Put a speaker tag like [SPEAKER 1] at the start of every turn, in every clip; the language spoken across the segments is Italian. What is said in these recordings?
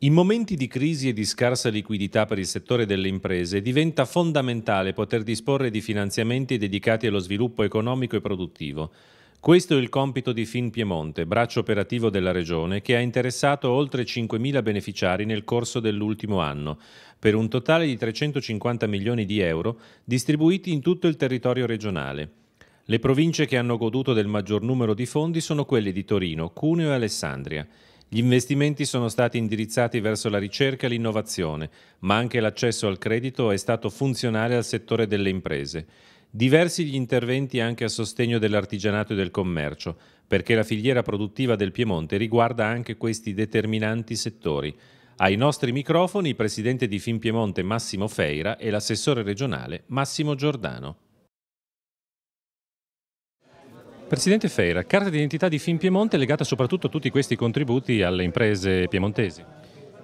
[SPEAKER 1] In momenti di crisi e di scarsa liquidità per il settore delle imprese diventa fondamentale poter disporre di finanziamenti dedicati allo sviluppo economico e produttivo. Questo è il compito di Finpiemonte, braccio operativo della Regione, che ha interessato oltre 5.000 beneficiari nel corso dell'ultimo anno, per un totale di 350 milioni di euro distribuiti in tutto il territorio regionale. Le province che hanno goduto del maggior numero di fondi sono quelle di Torino, Cuneo e Alessandria. Gli investimenti sono stati indirizzati verso la ricerca e l'innovazione, ma anche l'accesso al credito è stato funzionale al settore delle imprese. Diversi gli interventi anche a sostegno dell'artigianato e del commercio, perché la filiera produttiva del Piemonte riguarda anche questi determinanti settori. Ai nostri microfoni il presidente di Finpiemonte Massimo Feira e l'assessore regionale Massimo Giordano. Presidente Feira, carta d'identità di Finpiemonte legata soprattutto a tutti questi contributi alle imprese piemontesi.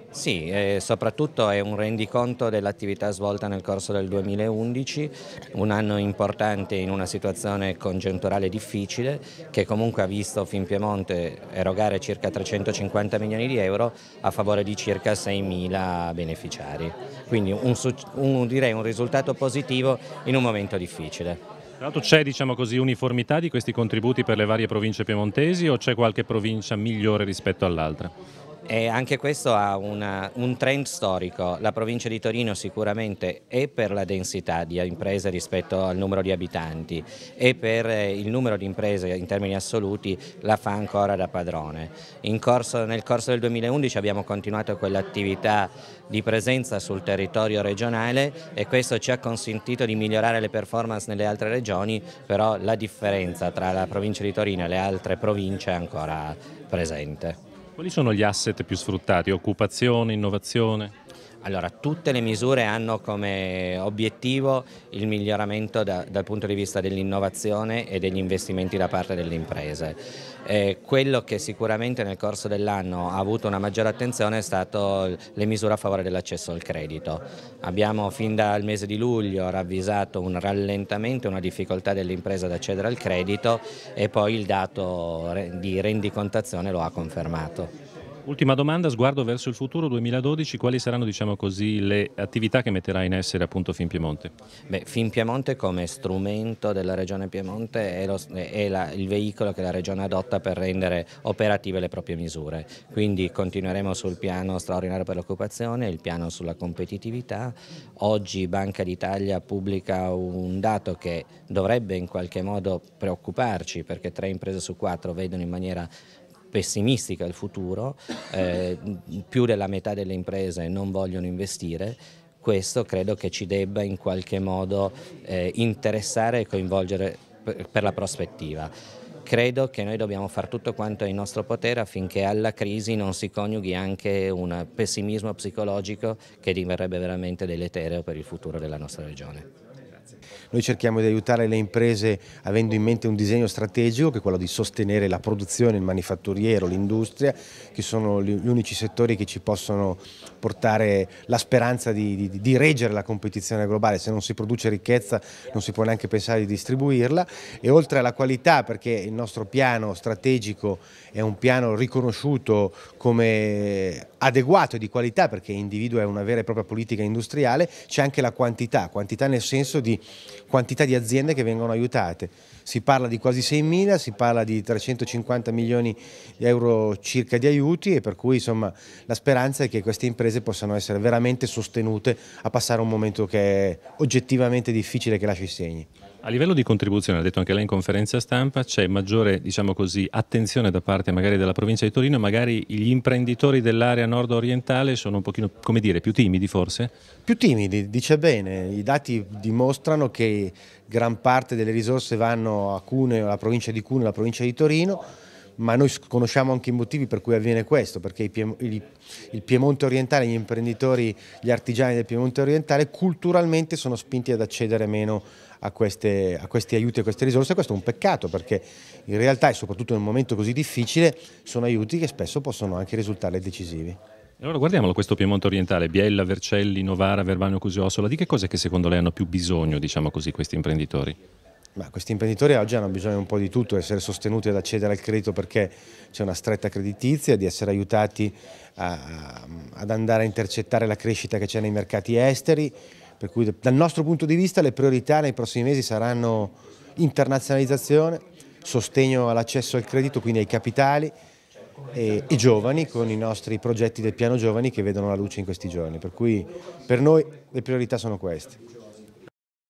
[SPEAKER 1] Sì, eh, soprattutto è un rendiconto dell'attività svolta nel corso del
[SPEAKER 2] 2011, un anno importante in una situazione congiunturale difficile che comunque ha visto Finpiemonte erogare circa 350 milioni di euro a favore di circa 6 mila beneficiari. Quindi un, un, direi un risultato
[SPEAKER 1] positivo in un momento difficile. Tra l'altro c'è diciamo così, uniformità di questi contributi per le varie province piemontesi o c'è qualche provincia migliore rispetto all'altra? E anche
[SPEAKER 2] questo ha una, un trend storico. La provincia di Torino sicuramente è per la densità di imprese rispetto al numero di abitanti e per eh, il numero di imprese in termini assoluti la fa ancora da padrone. Corso, nel corso del 2011 abbiamo continuato quell'attività di presenza sul territorio regionale e questo ci ha consentito di migliorare le performance nelle altre regioni, però la differenza tra la provincia di Torino e le altre province è ancora
[SPEAKER 1] presente. Quali sono gli asset più sfruttati? Occupazione, innovazione?
[SPEAKER 2] Allora, tutte le misure hanno come obiettivo il miglioramento da, dal punto di vista dell'innovazione e degli investimenti da parte delle imprese. Eh, quello che sicuramente nel corso dell'anno ha avuto una maggiore attenzione è stato le misure a favore dell'accesso al credito. Abbiamo fin dal mese di luglio ravvisato un rallentamento, una difficoltà delle imprese ad accedere al credito e poi il dato di rendicontazione lo ha confermato.
[SPEAKER 1] Ultima domanda, sguardo verso il futuro 2012, quali saranno diciamo così, le attività che metterà in essere appunto Piemonte? Beh, Piemonte come strumento della Regione Piemonte è, lo, è la, il veicolo
[SPEAKER 2] che la Regione adotta per rendere operative le proprie misure, quindi continueremo sul piano straordinario per l'occupazione, il piano sulla competitività, oggi Banca d'Italia pubblica un dato che dovrebbe in qualche modo preoccuparci perché tre imprese su quattro vedono in maniera pessimistica il futuro, eh, più della metà delle imprese non vogliono investire, questo credo che ci debba in qualche modo eh, interessare e coinvolgere per, per la prospettiva. Credo che noi dobbiamo fare tutto quanto è in nostro potere affinché alla crisi non si coniughi anche un pessimismo psicologico che diverrebbe veramente deletereo per il futuro della nostra regione.
[SPEAKER 3] Noi cerchiamo di aiutare le imprese avendo in mente un disegno strategico che è quello di sostenere la produzione, il manifatturiero, l'industria, che sono gli unici settori che ci possono portare la speranza di, di, di reggere la competizione globale. Se non si produce ricchezza non si può neanche pensare di distribuirla e oltre alla qualità perché il nostro piano strategico è un piano riconosciuto come adeguato e di qualità, perché individua una vera e propria politica industriale, c'è anche la quantità, quantità nel senso di quantità di aziende che vengono aiutate. Si parla di quasi 6.000, si parla di 350 milioni di euro circa di aiuti e per cui insomma, la speranza è che queste imprese possano essere veramente sostenute a passare un momento che è oggettivamente difficile che lasci i segni.
[SPEAKER 1] A livello di contribuzione, ha detto anche lei in conferenza stampa, c'è maggiore diciamo così, attenzione da parte magari della provincia di Torino, magari gli imprenditori dell'area nord-orientale sono un pochino, come dire, più timidi forse?
[SPEAKER 3] Più timidi, dice bene, i dati dimostrano che gran parte delle risorse vanno a Cuneo, alla provincia di Cuneo e alla provincia di Torino, ma noi conosciamo anche i motivi per cui avviene questo, perché il Piemonte orientale, gli imprenditori, gli artigiani del Piemonte orientale culturalmente sono spinti ad accedere meno a, queste, a questi aiuti, a queste risorse, questo è un peccato perché in realtà e soprattutto in un momento così difficile sono aiuti che spesso possono anche risultare decisivi.
[SPEAKER 1] Allora guardiamolo questo Piemonte orientale, Biella, Vercelli, Novara, Verbano, Cusiossola, di che cose che secondo lei hanno più bisogno, diciamo così, questi imprenditori?
[SPEAKER 3] Ma questi imprenditori oggi hanno bisogno un po' di tutto, di essere sostenuti ad accedere al credito perché c'è una stretta creditizia, di essere aiutati a, ad andare a intercettare la crescita che c'è nei mercati esteri, per cui dal nostro punto di vista le priorità nei prossimi mesi saranno internazionalizzazione, sostegno all'accesso al credito, quindi ai capitali, e, e, giovani con i nostri progetti del piano giovani che vedono la luce in questi giorni, per cui per noi le priorità sono queste.